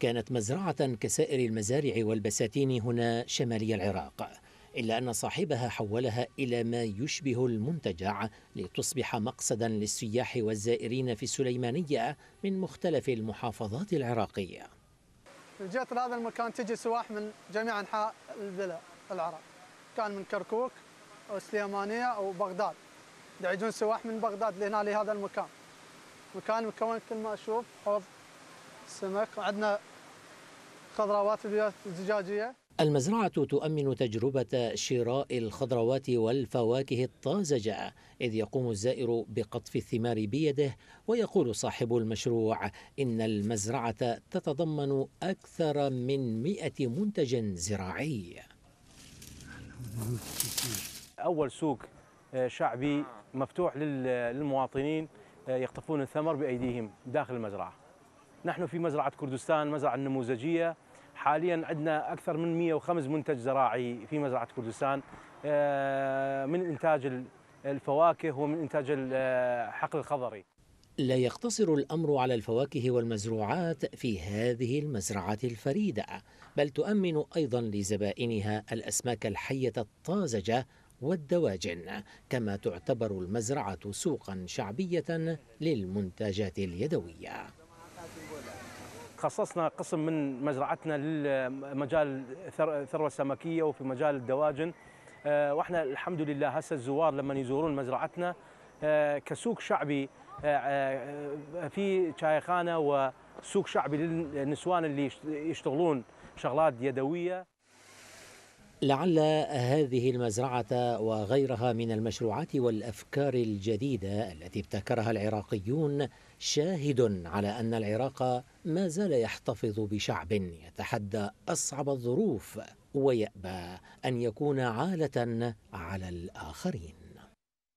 كانت مزرعة كسائر المزارع والبساتين هنا شمالي العراق إلا أن صاحبها حولها إلى ما يشبه المنتجع لتصبح مقصدا للسياح والزائرين في السليمانية من مختلف المحافظات العراقية جيت لهذا المكان تجي سواح من جميع أنحاء البلاد العراق كان من كركوك أو السليمانية أو بغداد يجون سواح من بغداد لهنا لهذا المكان مكان مكون كل ما أشوف حوض السمك عندنا خضروات زجاجية المزرعة تؤمن تجربة شراء الخضروات والفواكه الطازجة إذ يقوم الزائر بقطف الثمار بيده ويقول صاحب المشروع إن المزرعة تتضمن أكثر من 100 منتج زراعي أول سوق آه، شعبي مفتوح للمواطنين آه، يقطفون الثمر بأيديهم داخل المزرعة نحن في مزرعة كردستان مزرعة النموذجية حاليا عندنا أكثر من 105 منتج زراعي في مزرعة كردستان آه، من إنتاج الفواكه ومن إنتاج الحقل آه، الخضري لا يقتصر الأمر على الفواكه والمزروعات في هذه المزرعة الفريدة بل تؤمن أيضا لزبائنها الأسماك الحية الطازجة والدواجن كما تعتبر المزرعة سوقا شعبية للمنتجات اليدوية خصصنا قسم من مزرعتنا لمجال الثروه السمكيه وفي مجال الدواجن آه، واحنا الحمد لله هسه الزوار لما يزورون مزرعتنا آه، كسوق شعبي آه، في شايخانه وسوق شعبي للنسوان اللي يشتغلون شغلات يدويه لعل هذه المزرعة وغيرها من المشروعات والأفكار الجديدة التي ابتكرها العراقيون شاهد على أن العراق ما زال يحتفظ بشعب يتحدى أصعب الظروف ويأبى أن يكون عالة على الآخرين